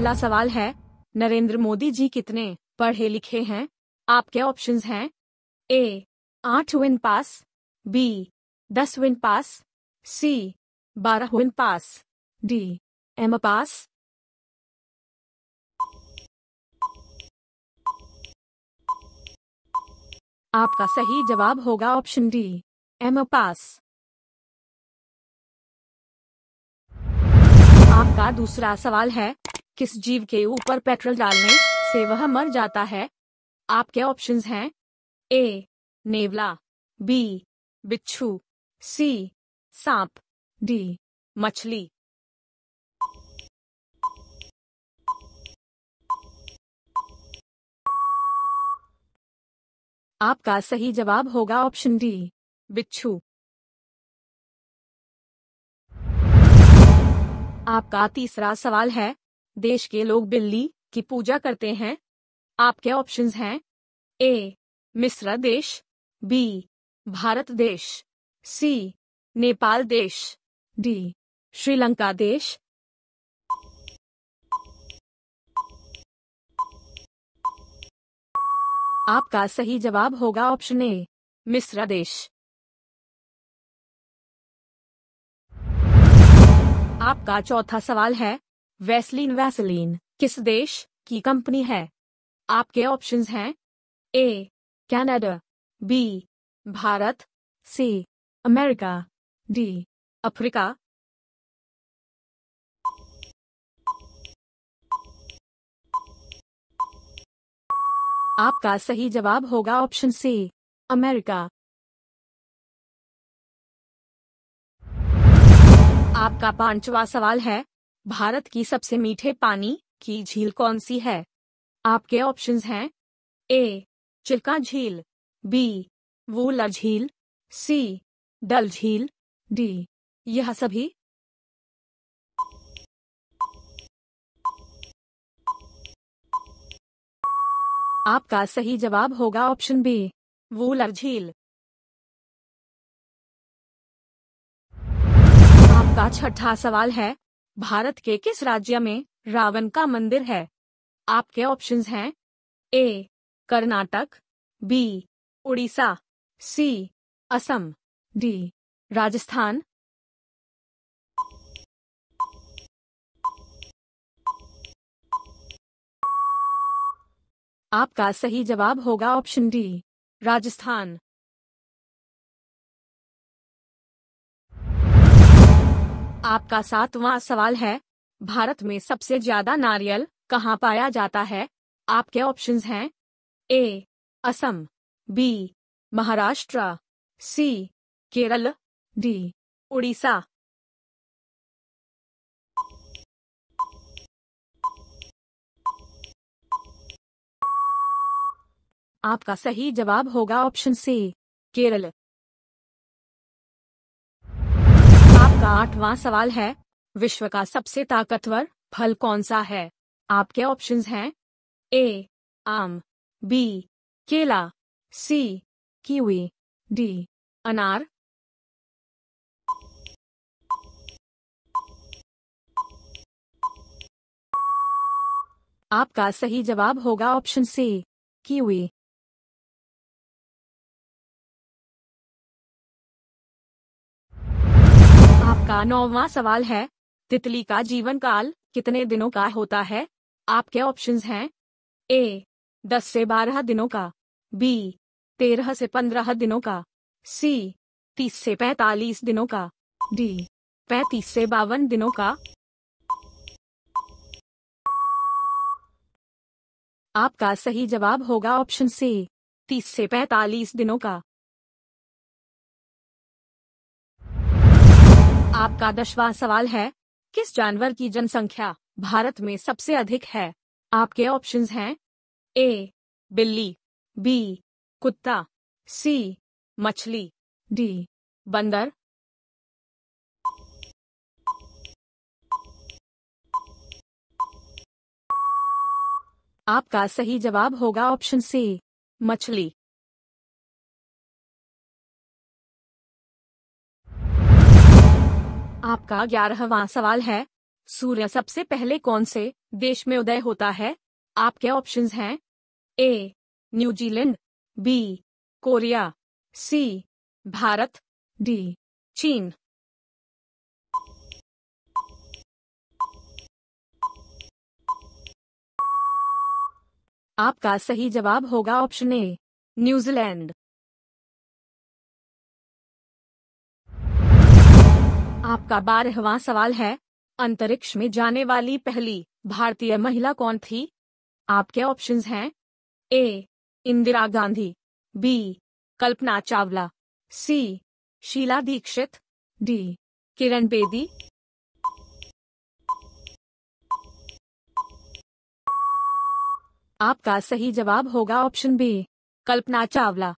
पहला सवाल है नरेंद्र मोदी जी कितने पढ़े लिखे हैं आपके ऑप्शंस हैं ए आठ विन पास बी दस विन पास सी बारह विन पास डी एम पास आपका सही जवाब होगा ऑप्शन डी एम पास आपका दूसरा सवाल है किस जीव के ऊपर पेट्रोल डालने से वह मर जाता है आपके ऑप्शंस हैं ए नेवला बी बिच्छू सी सांप डी मछली आपका सही जवाब होगा ऑप्शन डी बिच्छू आपका तीसरा सवाल है देश के लोग बिल्ली की पूजा करते हैं आपके ऑप्शंस हैं ए मिस्र देश बी भारत देश सी नेपाल देश डी श्रीलंका देश आपका सही जवाब होगा ऑप्शन ए मिस्र देश आपका चौथा सवाल है वैसलीन वैसलीन किस देश की कंपनी है आपके ऑप्शंस हैं A Canada B Bharat C America D Africa आपका सही जवाब होगा ऑप्शन सी अमेरिका आपका पांचवा सवाल है भारत की सबसे मीठे पानी की झील कौन सी है आपके ऑप्शंस हैं ए चिल्का झील बी वूला झील सी डल झील डी यह सभी आपका सही जवाब होगा ऑप्शन बी वूलर झील आपका छठा सवाल है भारत के किस राज्य में रावण का मंदिर है आपके ऑप्शंस हैं A Karnataka B Orissa C Assam D Rajasthan आपका सही जवाब होगा ऑप्शन डी राजस्थान आपका सातवां सवाल है भारत में सबसे ज्यादा नारियल कहाँ पाया जाता है आपके ऑप्शंस हैं A Assam B Maharashtra C Kerala D Orissa आपका सही जवाब होगा ऑप्शन सी केरल का आठवां सवाल है विश्व का सबसे ताकतवर फल कौन सा है आपके ऑप्शंस हैं ए आम बी केला सी कीवी डी अनार आपका सही जवाब होगा ऑप्शन सी कीवी का नौवां सवाल है तितली का जीवन काल कितने दिनों का होता है आपके ऑप्शंस हैं ए दस से बारह दिनों का बी तेरह से पंद्रह दिनों का सी तीस से पैतालीस दिनों का डी पैतीस से बावन दिनों का आपका सही जवाब होगा ऑप्शन सी तीस से पैतालीस दिनों का आपका दसवा सवाल है किस जानवर की जनसंख्या भारत में सबसे अधिक है आपके ऑप्शंस हैं ए बिल्ली बी कुत्ता सी मछली डी बंदर आपका सही जवाब होगा ऑप्शन सी मछली आपका ग्यारहवा सवाल है सूर्य सबसे पहले कौन से देश में उदय होता है आपके ऑप्शंस हैं A New Zealand B Korea C Bharat D China आपका सही जवाब होगा ऑप्शन ए न्यूजीलैंड आपका बारहवा सवाल है अंतरिक्ष में जाने वाली पहली भारतीय महिला कौन थी आपके ऑप्शंस हैं A Indira Gandhi B Kalpana Chawla C Sheila Dikshit D Kiran Bedi आपका सही जवाब होगा ऑप्शन बी कल्पना चावला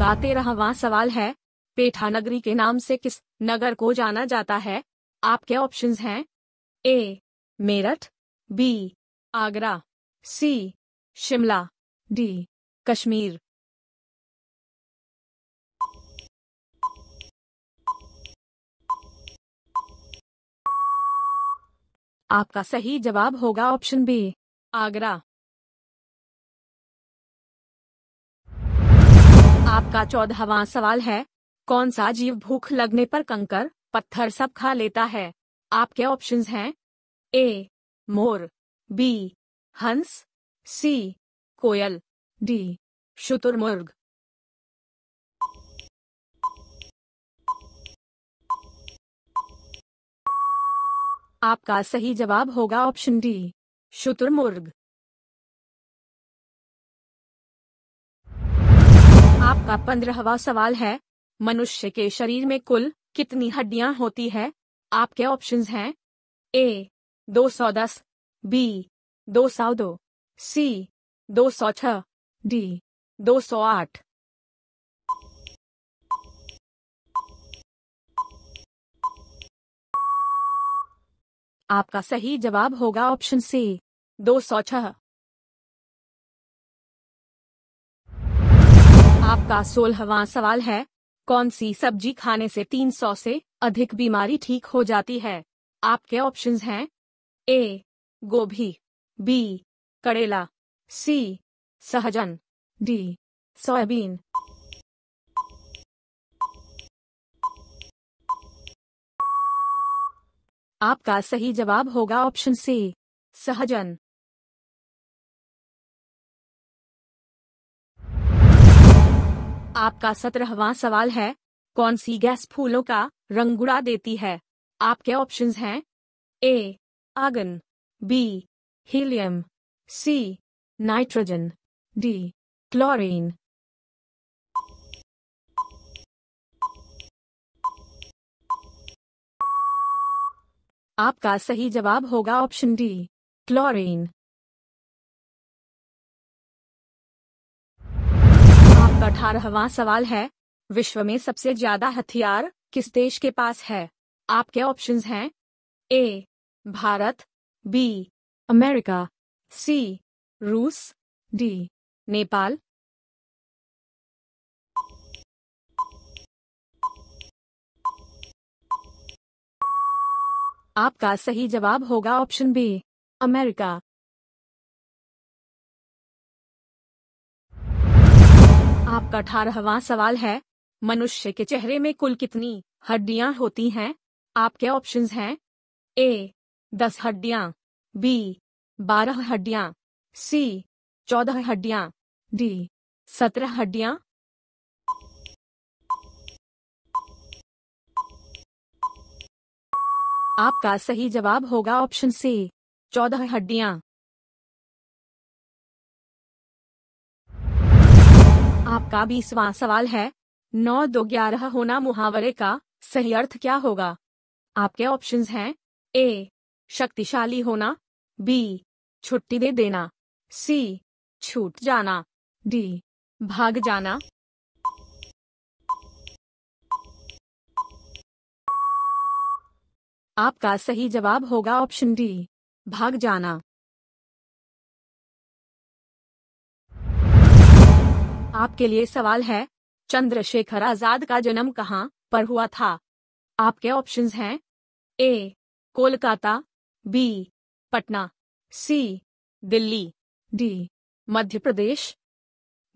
का तेरहवा सवाल है पेठा नगरी के नाम से किस नगर को जाना जाता है आपके ऑप्शंस हैं A Meerut B Agra C Shimla D Kashmir आपका सही जवाब होगा ऑप्शन बी आगरा आपका चौदहवा सवाल है कौन सा जीव भूख लगने पर कंकर पत्थर सब खा लेता है आपके ऑप्शंस हैं ए मोर बी हंस सी कोयल डी शुतुरमुर्ग आपका सही जवाब होगा ऑप्शन डी शुतुरमुर्ग का पंद्रहवा सवाल है मनुष्य के शरीर में कुल कितनी हड्डियां होती है आपके ऑप्शंस हैं ए 210, बी 202, सी 206, डी 208। आपका सही जवाब होगा ऑप्शन सी 206। आपका सोलहवा सवाल है कौन सी सब्जी खाने से 300 से अधिक बीमारी ठीक हो जाती है आपके ऑप्शंस हैं ए गोभी बी करेला सी सहजन डी सोयाबीन आपका सही जवाब होगा ऑप्शन सी सहजन आपका सत्रहवा सवाल है कौन सी गैस फूलों का रंग उड़ा देती है आपके ऑप्शंस हैं A argon B helium C nitrogen D chlorine आपका सही जवाब होगा ऑप्शन डी क्लोरीन अठारहवा सवाल है विश्व में सबसे ज्यादा हथियार किस देश के पास है आपके ऑप्शंस हैं A Bharat B America C रूस डी नेपाल आपका सही जवाब होगा ऑप्शन बी अमेरिका आपका अठारहवा सवाल है मनुष्य के चेहरे में कुल कितनी हड्डियां होती हैं आपके ऑप्शंस हैं ए दस हड्डियां बी बारह हड्डियां सी चौदह हड्डियां डी सत्रह हड्डियां आपका सही जवाब होगा ऑप्शन सी चौदह हड्डियां आपका बीसवा सवाल है नौ दो ग्यारह होना मुहावरे का सही अर्थ क्या होगा आपके ऑप्शंस हैं ए शक्तिशाली होना बी छुट्टी दे देना सी छूट जाना डी भाग जाना आपका सही जवाब होगा ऑप्शन डी भाग जाना आपके लिए सवाल है चंद्रशेखर आजाद का जन्म कहाँ पर हुआ था आपके ऑप्शंस हैं A Kolkata B Patna C Delhi D Madhya Pradesh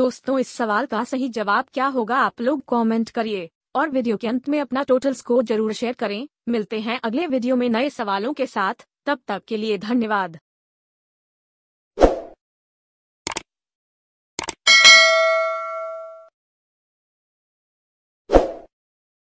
दोस्तों इस सवाल का सही जवाब क्या होगा आप लोग कमेंट करिए और वीडियो के अंत में अपना टोटल स्कोर जरूर शेयर करें मिलते हैं अगले वीडियो में नए सवालों के साथ तब तक के लिए धन्यवाद